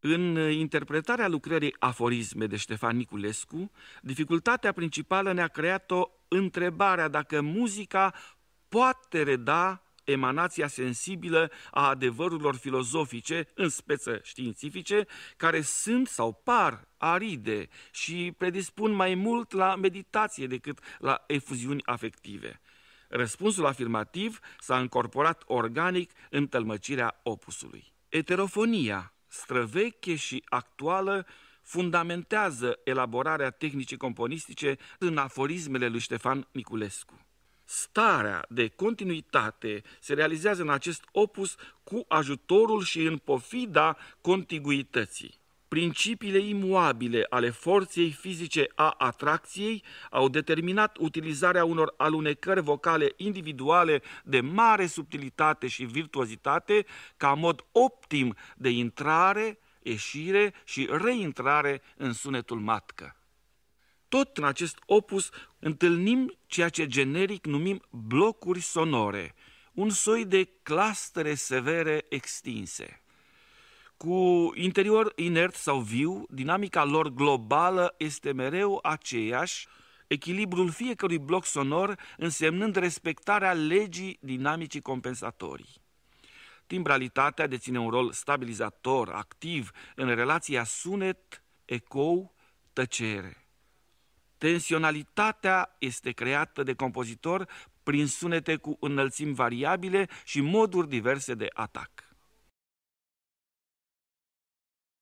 În uh, interpretarea lucrării Aforisme de Ștefan Niculescu, dificultatea principală ne-a creat-o întrebarea dacă muzica poate reda emanația sensibilă a adevărurilor filozofice, în speță științifice, care sunt sau par aride și predispun mai mult la meditație decât la efuziuni afective. Răspunsul afirmativ s-a încorporat organic în tălmăcirea opusului. Eterofonia străveche și actuală fundamentează elaborarea tehnicii componistice în aforismele lui Ștefan Niculescu. Starea de continuitate se realizează în acest opus cu ajutorul și în pofida contiguității. Principiile imuabile ale forței fizice a atracției au determinat utilizarea unor alunecări vocale individuale de mare subtilitate și virtuozitate ca mod optim de intrare, ieșire și reintrare în sunetul matcă. Tot în acest opus întâlnim ceea ce generic numim blocuri sonore, un soi de clastere severe extinse. Cu interior inert sau viu, dinamica lor globală este mereu aceeași, echilibrul fiecărui bloc sonor însemnând respectarea legii dinamicii compensatorii. Timbralitatea deține un rol stabilizator, activ, în relația sunet-ecou, tăcere. Tensionalitatea este creată de compozitor prin sunete cu înălțimi variabile și moduri diverse de atac.